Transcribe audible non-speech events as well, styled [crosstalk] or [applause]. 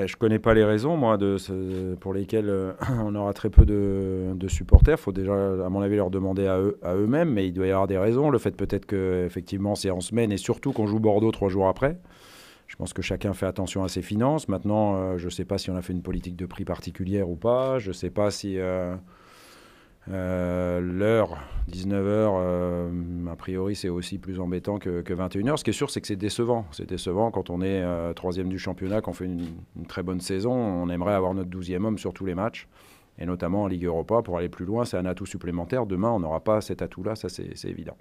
Eh, je ne connais pas les raisons, moi, pour lesquelles euh, [clears throat] on aura très peu de, supporters. Il faut déjà, à mon avis, leur demander à, eux, à eux-mêmes, mais il doit y avoir des raisons. Le fait peut-être que, effectivement, c'est en semaine et surtout qu'on joue Bordeaux trois jours après. Je pense que chacun fait attention à ses finances. Maintenant, euh, je ne sais pas si on a fait une politique de prix particulière ou pas. Je ne sais pas si euh, l'heure, 19h, a priori, c'est aussi plus embêtant que, 21h. Ce qui est sûr, c'est que c'est décevant. C'est décevant quand on est euh, troisième du championnat, qu'on fait une, une, très bonne saison. On aimerait avoir notre douzième homme sur tous les matchs, et notamment en Ligue Europa. Pour aller plus loin, c'est un atout supplémentaire. Demain, on n'aura pas cet atout-là, ça c'est évident.